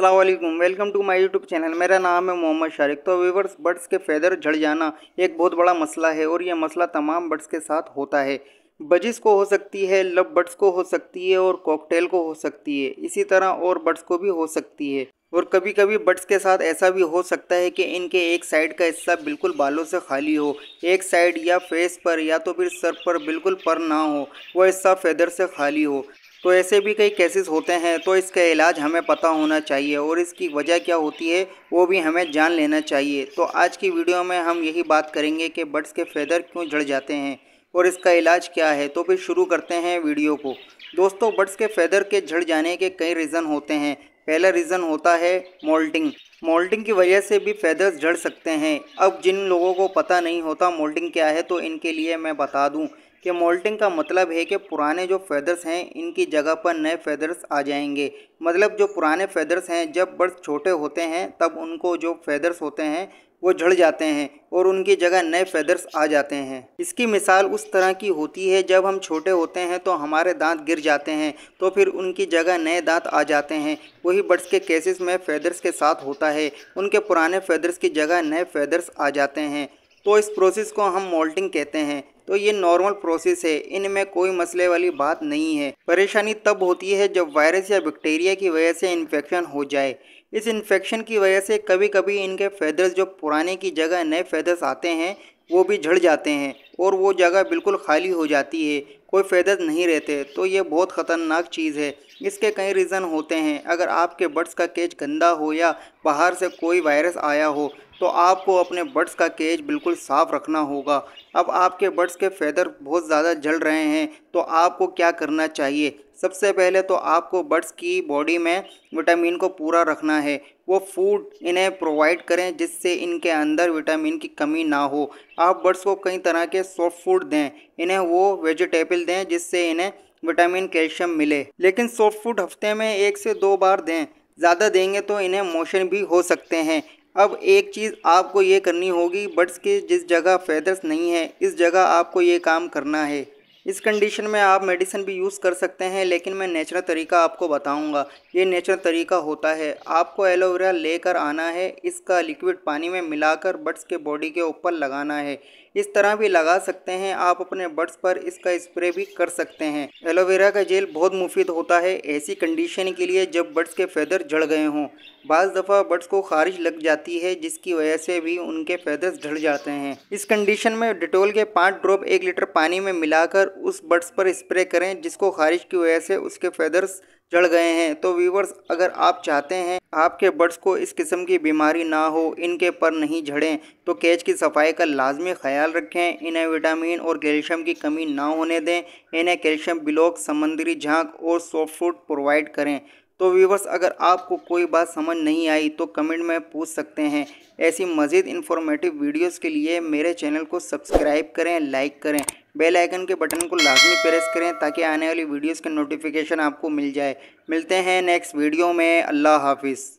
अल्लाम welcome to my YouTube channel मेरा नाम है मोहम्मद शारिक तो वीवर्स बर्ड्स के फेदर झड़ जाना एक बहुत बड़ा मसला है और यह मसला तमाम बर्ड्स के साथ होता है बजिस को हो सकती है लव बर्ड्स को हो सकती है और कॉकटेल को हो सकती है इसी तरह और बर्ड्स को भी हो सकती है और कभी कभी बर्ड्स के साथ ऐसा भी हो सकता है कि इनके एक साइड का हिस्सा बिल्कुल बालों से खाली हो एक साइड या फेस पर या तो फिर सर पर बिल्कुल पर ना हो वह हिस्सा फेदर से खाली हो तो ऐसे भी कई केसेस होते हैं तो इसका इलाज हमें पता होना चाहिए और इसकी वजह क्या होती है वो भी हमें जान लेना चाहिए तो आज की वीडियो में हम यही बात करेंगे कि बर्ड्स के फेदर क्यों झड़ जाते हैं और इसका इलाज क्या है तो फिर शुरू करते हैं वीडियो को दोस्तों बर्ड्स के फेदर के झड़ जाने के कई रीज़न होते हैं पहला रीज़न होता है मोल्टिंग मोल्टिंग की वजह से भी फेदर्स झड़ सकते हैं अब जिन लोगों को पता नहीं होता मोल्टिंग क्या है तो इनके लिए मैं बता दूं कि मोल्टिंग का मतलब है कि पुराने जो फेदर्स हैं इनकी जगह पर नए फेदर्स आ जाएंगे मतलब जो पुराने फेदर्स हैं जब बर्ड्स छोटे होते हैं तब उनको जो फेदर्स होते हैं वो झड़ जाते हैं और उनकी जगह नए फेदर्स आ जाते हैं इसकी मिसाल उस तरह की होती है जब हम छोटे होते हैं तो हमारे दांत गिर जाते हैं तो फिर उनकी जगह नए दांत आ जाते हैं वही बर्ड्स के केसेस में फेदर्स के साथ होता है उनके पुराने फेदर्स की जगह नए फेदर्स आ जाते हैं तो इस प्रोसेस को हम मोल्टिंग कहते हैं तो ये नॉर्मल प्रोसेस है इनमें कोई मसले वाली बात नहीं है परेशानी तब होती है जब वायरस या बैक्टीरिया की वजह से इन्फेक्शन हो जाए इस इन्फेक्शन की वजह से कभी कभी इनके फेदर्स जो पुराने की जगह नए फेदर्स आते हैं वो भी झड़ जाते हैं और वो जगह बिल्कुल खाली हो जाती है कोई फ़ायदे नहीं रहते तो ये बहुत ख़तरनाक चीज़ है इसके कई रीज़न होते हैं अगर आपके बर्ड्स का केज गंदा हो या बाहर से कोई वायरस आया हो तो आपको अपने बर्ड्स का केज बिल्कुल साफ़ रखना होगा अब आपके बर्ड्स के फेदर बहुत ज़्यादा जल रहे हैं तो आपको क्या करना चाहिए सबसे पहले तो आपको बर्ड्स की बॉडी में विटामिन को पूरा रखना है वो फूड इन्हें प्रोवाइड करें जिससे इनके अंदर विटामिन की कमी ना हो आप बर्ड्स को कई तरह के सॉफ्ट फूड दें इन्हें वो वेजिटेबल दें जिससे इन्हें विटामिन कैल्शियम मिले लेकिन सॉफ्ट फूड हफ्ते में एक से दो बार दें ज़्यादा देंगे तो इन्हें मोशन भी हो सकते हैं अब एक चीज़ आपको ये करनी होगी बर्ड्स के जिस जगह फेदर्स नहीं है इस जगह आपको ये काम करना है इस कंडीशन में आप मेडिसिन भी यूज़ कर सकते हैं लेकिन मैं नेचुरल तरीका आपको बताऊंगा ये नेचुरल तरीका होता है आपको एलोवेरा लेकर आना है इसका लिक्विड पानी में मिलाकर बड्स के बॉडी के ऊपर लगाना है इस तरह भी लगा सकते हैं आप अपने बड्स पर इसका स्प्रे भी कर सकते हैं एलोवेरा का जेल बहुत मुफीद होता है ऐसी कंडीशन के लिए जब बड्स के फेदर झड़ गए हों बज़ दफ़ा बड्स को खारिश लग जाती है जिसकी वजह से भी उनके फेदर्स झड़ जाते हैं इस कंडीशन में डिटोल के पाँच ड्रॉप एक लीटर पानी में मिलाकर उस बर्ड्स पर स्प्रे करें जिसको खारिश की वजह से उसके फेदर्स जड़ गए हैं तो वीवर्स अगर आप चाहते हैं आपके बर्ड्स को इस किस्म की बीमारी ना हो इनके पर नहीं झड़ें तो केज की सफाई का लाजमी ख्याल रखें इन्हें विटामिन और कैल्शियम की कमी ना होने दें इन्हें कैल्शियम ब्लॉक समंदरी झांक और सॉफ्ट फूड प्रोवाइड करें तो व्यूवर्स अगर आपको कोई बात समझ नहीं आई तो कमेंट में पूछ सकते हैं ऐसी मज़ीद इन्फॉर्मेटिव वीडियोज़ के लिए मेरे चैनल को सब्सक्राइब करें लाइक करें बेल आइकन के बटन को लाजमी प्रेस करें ताकि आने वाली वीडियोस के नोटिफिकेशन आपको मिल जाए मिलते हैं नेक्स्ट वीडियो में अल्लाह हाफिज़